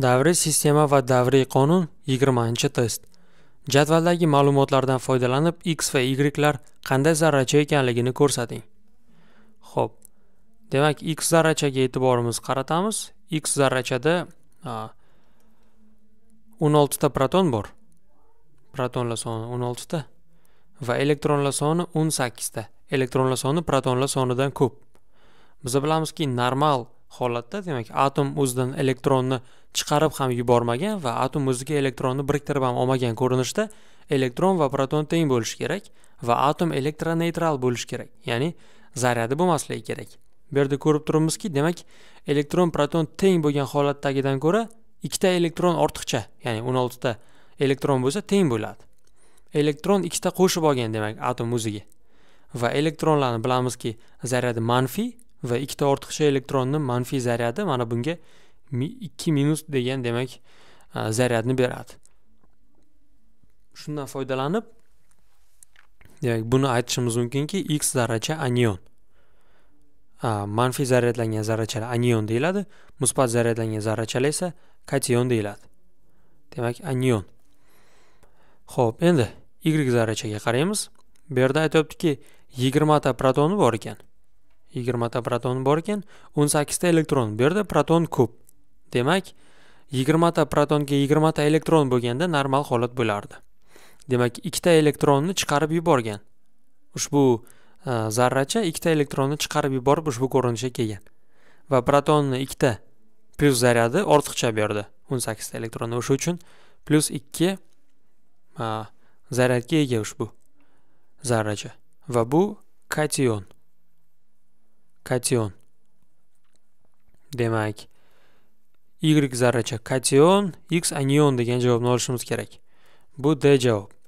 davriy sistema va davriy qonun 20 test jadvaldagi ma'lumotlardan foydalanib x va ylar qanday zarracha ekanligini ko'rsating Xo'p. demak x zarrachaga e'tiborimiz qaratamiz x zarrachada 16 ta proton bor protonlar soni 16 ta va elektronlar soni 18 ta elektronlar soni protonlar sonidan ko'p biz bilamizki normal holatda demak atom o'zidan elektronni chiqarib ham yubormagan va atom o'ziga elektronni biriktirib ham olmagan ko'rinishda elektron va proton teng bo'lishi kerak va atom elektroneytral bo'lishi kerak ya'ni zaryadi bo'lmasligi kerak bu yerda ko'rib turibmizki demak elektron proton teng bo'lgan holatdagidan ko'ra ikkita elektron ortiqcha ya'ni o'n oltita elektron bo'lsa teng bo'ladi elektron ikkita qo'shib olgan demak atom o'ziga va elektronlarni bilamizki zaryadi manfiy va ikkita ortiqcha elektronni manfiy zaryadi mana bunga ikki minus degan demak e, zaryadni beradi shundan foydalanib demak buni aytishimiz mumkinki x zarracha anion e, manfiy zaryadlangan zarrachalar anion deyiladi musbat zaryadlangan zarrachalar esa kation deyiladi demak anion ho'p endi y zarrachaga qaraymiz bu yerda aytyaptiki yigirmata protoni bor ekan yigirmata proton bor ekan o'n sakkizta elektron bu yerda proton ko'p demak yigirmata protonga yigirmata elektron bo'lganda normal holat bo'lardi demak ikkita elektronni chiqarib yuborgan ushbu e, zarracha ikkita elektronni chiqarib yuborib ushbu ko'rinishga kelgan va protonni ikkita plyus zaryadi ortiqcha berdi o'n sakkizta elektron o'sha uchun plyus ikki e, zaryadga ega ushbu zarracha va bu kation катион. demak y zarracha kation x anion degan javobni olishimiz kerak bu d javob